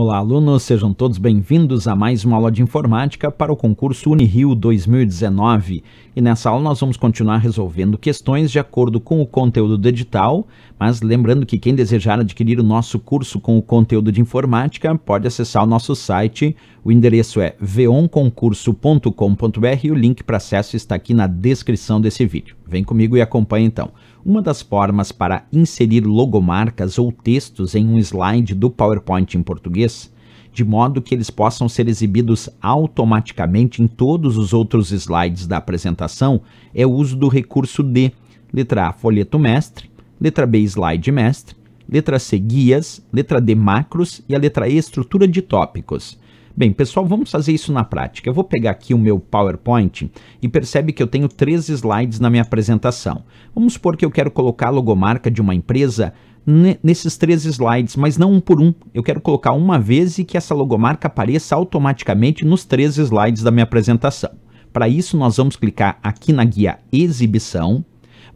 Olá, alunos, sejam todos bem-vindos a mais uma aula de informática para o concurso Unirio 2019. E nessa aula nós vamos continuar resolvendo questões de acordo com o conteúdo do edital, mas lembrando que quem desejar adquirir o nosso curso com o conteúdo de informática pode acessar o nosso site. O endereço é veonconcurso.com.br e o link para acesso está aqui na descrição desse vídeo. Vem comigo e acompanhe então. Uma das formas para inserir logomarcas ou textos em um slide do PowerPoint em português, de modo que eles possam ser exibidos automaticamente em todos os outros slides da apresentação, é o uso do recurso D, letra A, folheto mestre, letra B, slide mestre, letra C, guias, letra D, macros e a letra E, estrutura de tópicos. Bem, pessoal, vamos fazer isso na prática. Eu vou pegar aqui o meu PowerPoint e percebe que eu tenho três slides na minha apresentação. Vamos supor que eu quero colocar a logomarca de uma empresa nesses três slides, mas não um por um. Eu quero colocar uma vez e que essa logomarca apareça automaticamente nos três slides da minha apresentação. Para isso, nós vamos clicar aqui na guia Exibição,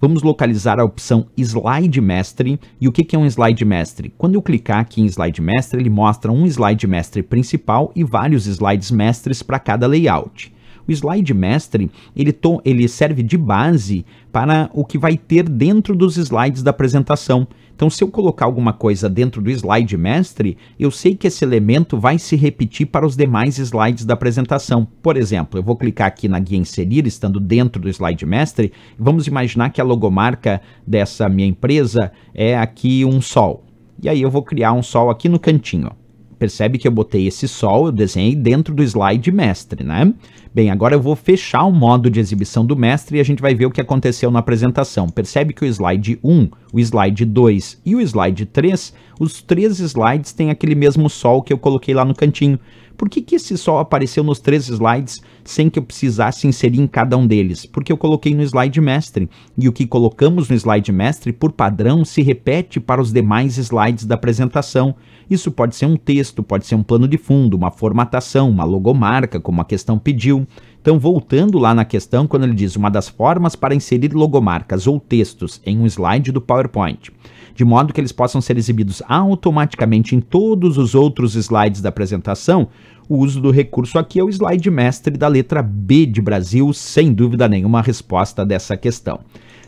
Vamos localizar a opção Slide Mestre. E o que é um Slide Mestre? Quando eu clicar aqui em Slide Mestre, ele mostra um Slide Mestre principal e vários slides mestres para cada layout. O slide mestre, ele, to, ele serve de base para o que vai ter dentro dos slides da apresentação. Então, se eu colocar alguma coisa dentro do slide mestre, eu sei que esse elemento vai se repetir para os demais slides da apresentação. Por exemplo, eu vou clicar aqui na guia inserir, estando dentro do slide mestre. Vamos imaginar que a logomarca dessa minha empresa é aqui um sol. E aí eu vou criar um sol aqui no cantinho. Percebe que eu botei esse sol, eu desenhei dentro do slide mestre, né? Bem, agora eu vou fechar o modo de exibição do mestre e a gente vai ver o que aconteceu na apresentação. Percebe que o slide 1, o slide 2 e o slide 3, os três slides têm aquele mesmo sol que eu coloquei lá no cantinho. Por que, que esse sol apareceu nos três slides sem que eu precisasse inserir em cada um deles? Porque eu coloquei no slide mestre, e o que colocamos no slide mestre, por padrão, se repete para os demais slides da apresentação. Isso pode ser um texto, pode ser um plano de fundo, uma formatação, uma logomarca, como a questão pediu. Então, voltando lá na questão, quando ele diz uma das formas para inserir logomarcas ou textos em um slide do PowerPoint, de modo que eles possam ser exibidos automaticamente em todos os outros slides da apresentação, o uso do recurso aqui é o slide mestre da letra B de Brasil, sem dúvida nenhuma a resposta dessa questão.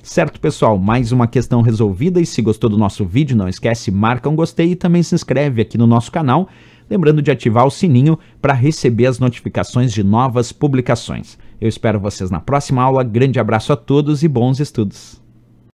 Certo, pessoal, mais uma questão resolvida e se gostou do nosso vídeo, não esquece, marca um gostei e também se inscreve aqui no nosso canal lembrando de ativar o sininho para receber as notificações de novas publicações. Eu espero vocês na próxima aula. Grande abraço a todos e bons estudos!